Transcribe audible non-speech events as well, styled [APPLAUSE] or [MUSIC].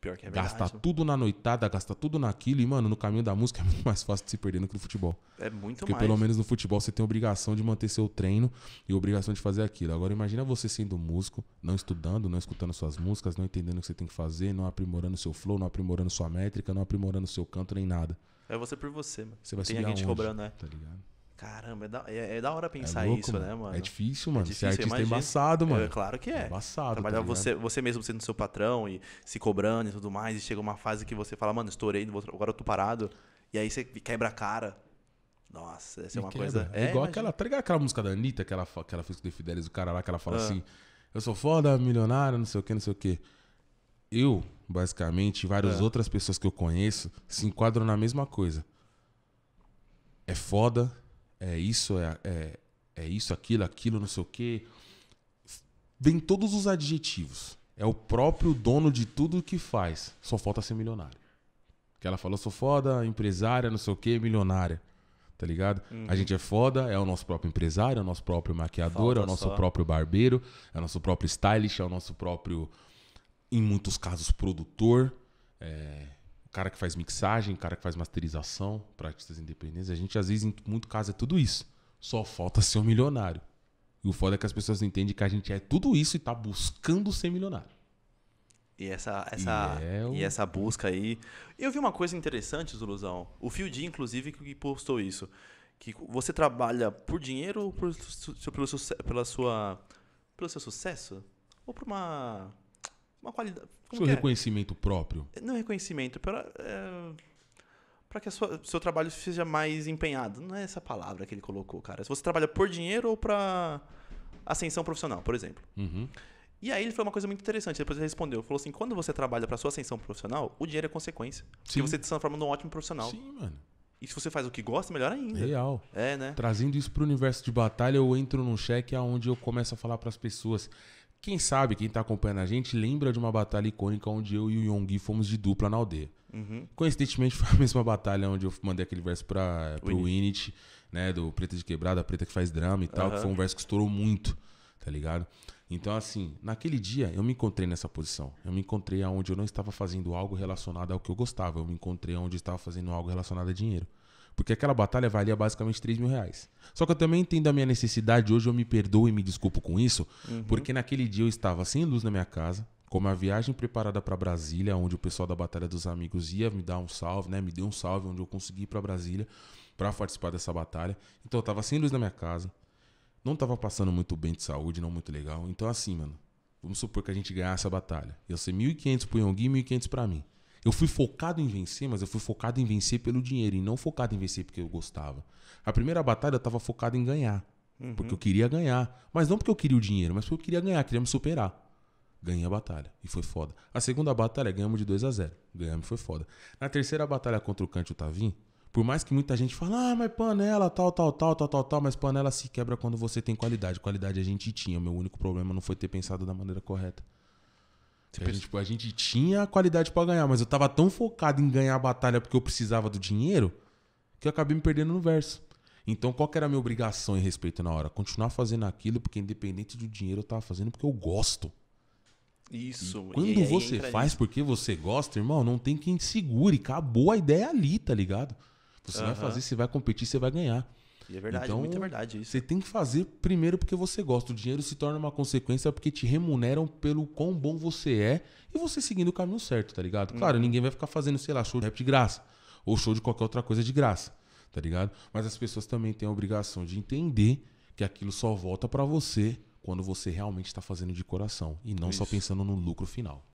Pior que é verdade. Gasta tudo na noitada, gasta tudo naquilo. E, mano, no caminho da música é muito mais fácil de se perder do que no futebol. É muito Porque mais. pelo menos no futebol você tem obrigação de manter seu treino e obrigação de fazer aquilo. Agora imagina você sendo músico, não estudando, não escutando suas músicas, não entendendo o que você tem que fazer, não aprimorando seu flow, não aprimorando sua métrica, não aprimorando seu canto nem nada. É você por você, mano. Você vai tem alguém te cobrando, né? Tá ligado? Caramba, é da, é, é da hora pensar é louco, isso, mano. né, mano? É difícil, é mano. É difícil, Ser artista é embaçado, mano. É, claro que é. é embaçado. Trabalhar tá você, você mesmo sendo seu patrão e se cobrando e tudo mais, e chega uma fase que você fala, mano, estourei, agora eu tô parado. E aí você quebra a cara. Nossa, essa é uma quebra. coisa. É, é igual aquela. Tá ligado aquela música da Anitta que ela, que ela fez com o o cara lá que ela fala ah. assim: Eu sou foda, milionário, não sei o que, não sei o que. Eu, basicamente, e várias ah. outras pessoas que eu conheço se enquadram na mesma coisa. É foda, é isso, é, é, é isso, aquilo, aquilo, não sei o quê. Vem todos os adjetivos. É o próprio dono de tudo que faz. Só falta ser milionário. Que ela falou, sou foda, empresária, não sei o quê, milionária. Tá ligado? Uhum. A gente é foda, é o nosso próprio empresário, é o nosso próprio maquiador, falta é o nosso só. próprio barbeiro, é o nosso próprio stylist, é o nosso próprio, em muitos casos, produtor. É, cara que faz mixagem, cara que faz masterização para artistas independentes. A gente, às vezes, em muito caso, é tudo isso. Só falta ser um milionário. E o foda é que as pessoas entendem que a gente é tudo isso e tá buscando ser milionário. E essa, essa, e, é o... e essa busca aí. Eu vi uma coisa interessante, Zuluzão. O Fio D, inclusive, que postou isso. Que você trabalha por dinheiro ou por, pelo, pela sua, pelo seu sucesso? Ou por uma uma qualidade. Seu é? reconhecimento é? próprio. Não reconhecimento, para é, para que o seu trabalho seja mais empenhado. Não é essa palavra que ele colocou, cara. Se você trabalha por dinheiro ou para ascensão profissional, por exemplo. Uhum. E aí ele falou uma coisa muito interessante, depois ele respondeu, falou assim, quando você trabalha para sua ascensão profissional, o dinheiro é consequência. se você se transforma num ótimo profissional. Sim, mano. E se você faz o que gosta, melhor ainda. Real. É, né? Trazendo isso para o universo de batalha, eu entro num cheque aonde eu começo a falar para as pessoas, quem sabe, quem tá acompanhando a gente, lembra de uma batalha icônica onde eu e o Yonggi fomos de dupla na aldeia. Uhum. Coincidentemente, [LAUGHS] foi a mesma batalha onde eu mandei aquele verso pra, pro Init, né? Do Preta de Quebrada, a Preta que faz drama e tal, uhum. que foi um verso que estourou muito, tá ligado? Então, assim, naquele dia eu me encontrei nessa posição. Eu me encontrei aonde eu não estava fazendo algo relacionado ao que eu gostava. Eu me encontrei onde eu estava fazendo algo relacionado a dinheiro. Porque aquela batalha valia basicamente 3 mil reais. Só que eu também entendo a minha necessidade, hoje eu me perdoo e me desculpo com isso, uhum. porque naquele dia eu estava sem luz na minha casa, com uma viagem preparada para Brasília, onde o pessoal da Batalha dos Amigos ia me dar um salve, né? Me deu um salve, onde eu consegui ir para Brasília para participar dessa batalha. Então eu estava sem luz na minha casa, não estava passando muito bem de saúde, não muito legal. Então assim, mano, vamos supor que a gente ganhasse a batalha. Ia ser 1.500 o Yongui e 1.500 para mim. Eu fui focado em vencer, mas eu fui focado em vencer pelo dinheiro e não focado em vencer porque eu gostava. A primeira batalha eu estava focado em ganhar, uhum. porque eu queria ganhar. Mas não porque eu queria o dinheiro, mas porque eu queria ganhar, queria me superar. Ganhei a batalha e foi foda. A segunda batalha ganhamos de 2 a 0 Ganhamos e foi foda. Na terceira batalha contra o Cante e o Tavim, por mais que muita gente fale, ah, mas panela, tal, tal, tal, tal, tal, tal, mas panela se quebra quando você tem qualidade. Qualidade a gente tinha. Meu único problema não foi ter pensado da maneira correta. Tipo, a pensa... gente, a gente tinha a qualidade para ganhar, mas eu tava tão focado em ganhar a batalha porque eu precisava do dinheiro que eu acabei me perdendo no verso. Então, qual que era a minha obrigação e respeito na hora? Continuar fazendo aquilo, porque independente do dinheiro, eu tava fazendo porque eu gosto. Isso. E quando e você faz nisso. porque você gosta, irmão, não tem quem segure. Acabou a ideia ali, tá ligado? Você uh -huh. vai fazer, você vai competir, você vai ganhar. E é verdade, é então, é muita verdade isso. Você tem que fazer primeiro porque você gosta. O dinheiro se torna uma consequência porque te remuneram pelo quão bom você é e você seguindo o caminho certo, tá ligado? Claro, uhum. ninguém vai ficar fazendo, sei lá, show de rap de graça ou show de qualquer outra coisa de graça, tá ligado? Mas as pessoas também têm a obrigação de entender que aquilo só volta para você quando você realmente está fazendo de coração e não isso. só pensando no lucro final.